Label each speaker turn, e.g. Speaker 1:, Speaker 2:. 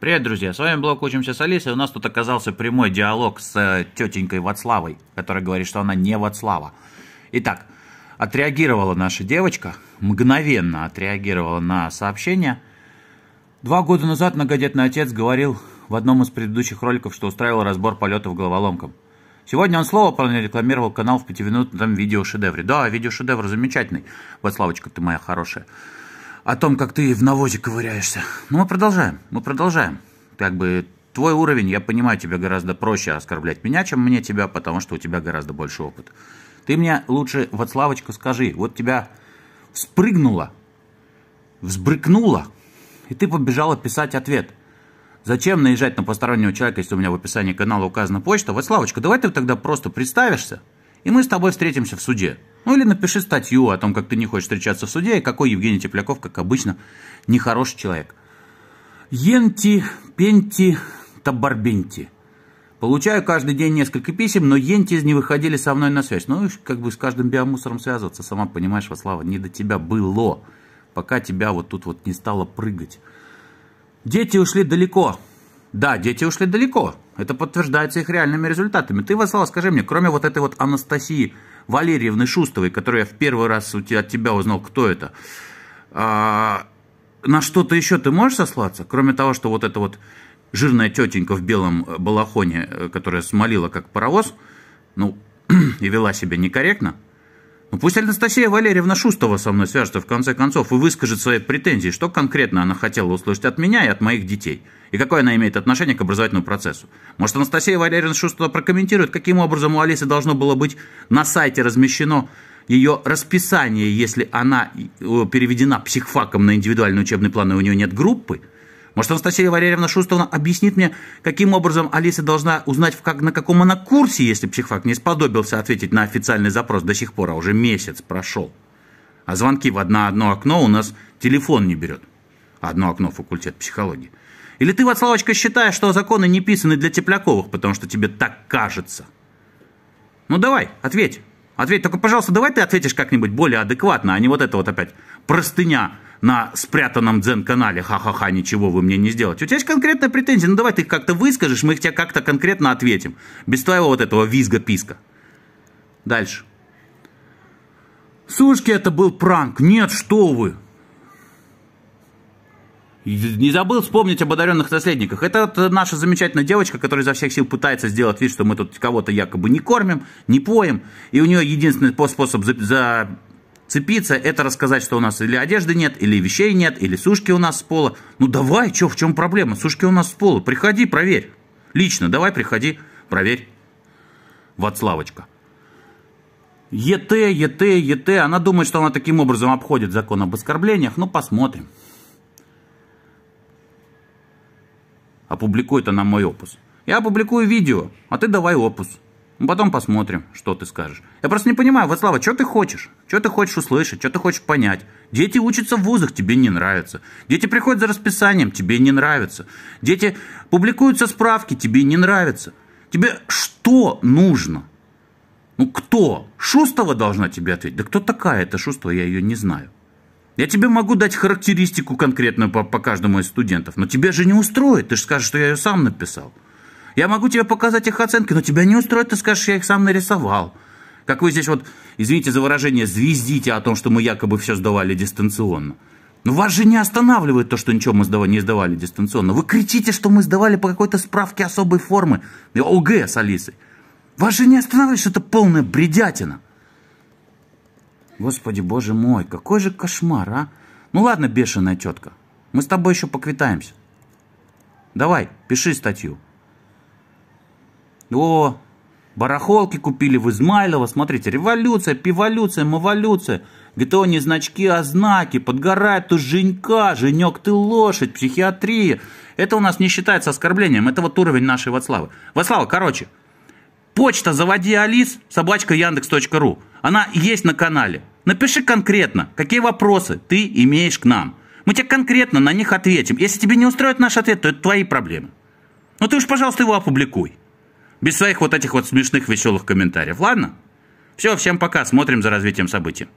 Speaker 1: Привет, друзья! С вами блог «Учимся с Алисой». У нас тут оказался прямой диалог с э, тетенькой Вацлавой, которая говорит, что она не Вацлава. Итак, отреагировала наша девочка, мгновенно отреагировала на сообщение. Два года назад многодетный отец говорил в одном из предыдущих роликов, что устраивал разбор полетов головоломкам. Сегодня он слово рекламировал канал в пятиминутном видеошедевре. Да, видеошедевр замечательный. Вацлавочка, ты моя хорошая о том, как ты в навозе ковыряешься. Но ну, мы продолжаем, мы продолжаем. Как бы твой уровень, я понимаю, тебе гораздо проще оскорблять меня, чем мне тебя, потому что у тебя гораздо больше опыта. Ты мне лучше, вот Славочка, скажи, вот тебя спрыгнуло, взбрыкнуло, и ты побежала писать ответ. Зачем наезжать на постороннего человека, если у меня в описании канала указана почта? Вот, Славочка, давай ты тогда просто представишься, и мы с тобой встретимся в суде. Ну или напиши статью о том, как ты не хочешь встречаться в суде, и какой Евгений Тепляков, как обычно, нехороший человек. Енти, пенти, табарбенти. Получаю каждый день несколько писем, но енти не выходили со мной на связь. Ну, как бы с каждым биомусором связываться, сама понимаешь, Васлава, не до тебя было, пока тебя вот тут вот не стало прыгать. Дети ушли далеко, да, дети ушли далеко. Это подтверждается их реальными результатами. Ты, Васал, скажи мне, кроме вот этой вот Анастасии Валерьевны Шустовой, которую я в первый раз у тебя, от тебя узнал, кто это, а, на что-то еще ты можешь сослаться? Кроме того, что вот эта вот жирная тетенька в белом э, балахоне, э, которая смолила как паровоз, ну, и вела себя некорректно, ну пусть Анастасия Валерьевна Шустова со мной свяжется в конце концов и выскажет свои претензии, что конкретно она хотела услышать от меня и от моих детей, и какое она имеет отношение к образовательному процессу. Может, Анастасия Валерьевна Шустова прокомментирует, каким образом у Алисы должно было быть на сайте размещено ее расписание, если она э, переведена психфаком на индивидуальный учебный план, и у нее нет группы – может, Анастасия Валерьевна Шустовна объяснит мне, каким образом Алиса должна узнать, как, на каком она курсе, если психфак не сподобился ответить на официальный запрос до сих пор, а уже месяц прошел. А звонки в одно одно окно у нас телефон не берет. Одно окно факультет психологии. Или ты, вот, Славочка, считаешь, что законы не писаны для Тепляковых, потому что тебе так кажется? Ну давай, ответь. Ответь, только, пожалуйста, давай ты ответишь как-нибудь более адекватно, а не вот это вот опять простыня на спрятанном дзен-канале, ха-ха-ха, ничего вы мне не сделаете. У тебя есть конкретная претензия, ну давай ты их как-то выскажешь, мы их тебе как-то конкретно ответим. Без твоего вот этого визга-писка. Дальше. Сушки, это был пранк. Нет, что вы. Не забыл вспомнить об одаренных наследниках. Это наша замечательная девочка, которая изо всех сил пытается сделать вид, что мы тут кого-то якобы не кормим, не поем. И у нее единственный способ за, за Цепиться – это рассказать, что у нас или одежды нет, или вещей нет, или сушки у нас с пола. Ну давай, чё, в чем проблема? Сушки у нас с пола. Приходи, проверь. Лично, давай приходи, проверь. Вацлавочка. ЕТ, ЕТ, ЕТ. Она думает, что она таким образом обходит закон об оскорблениях. Ну, посмотрим. Опубликует она мой опус. Я опубликую видео, а ты давай опус. Потом посмотрим, что ты скажешь. Я просто не понимаю, Вацлава, что ты хочешь? Что ты хочешь услышать? Что ты хочешь понять? Дети учатся в вузах, тебе не нравится. Дети приходят за расписанием, тебе не нравится. Дети публикуются справки, тебе не нравится. Тебе что нужно? Ну кто? Шустова должна тебе ответить. Да кто такая эта Шустова, я ее не знаю. Я тебе могу дать характеристику конкретную по, по каждому из студентов, но тебе же не устроит. Ты же скажешь, что я ее сам написал. Я могу тебе показать их оценки, но тебя не устроит, ты скажешь, я их сам нарисовал. Как вы здесь вот, извините за выражение, звездите о том, что мы якобы все сдавали дистанционно. Но ну, вас же не останавливает то, что ничего мы сдавали, не сдавали дистанционно. Вы кричите, что мы сдавали по какой-то справке особой формы. ОГЭ с Алисой. Вас же не останавливает, что это полная бредятина. Господи, боже мой, какой же кошмар, а? Ну ладно, бешеная тетка, мы с тобой еще поквитаемся. Давай, пиши статью. О, барахолки купили в Измайлово. Смотрите, революция, пиволюция, моволюция. ГТО не значки, а знаки. Подгорает тут Женька, Женек ты лошадь, психиатрия. Это у нас не считается оскорблением. Это вот уровень нашей Вацлавы. Вацлава, короче, почта заводи Алис, собачка яндекс.ру. Она есть на канале. Напиши конкретно, какие вопросы ты имеешь к нам. Мы тебе конкретно на них ответим. Если тебе не устроит наш ответ, то это твои проблемы. Но ну ты уж, пожалуйста, его опубликуй. Без своих вот этих вот смешных, веселых комментариев. Ладно? Все, всем пока. Смотрим за развитием событий.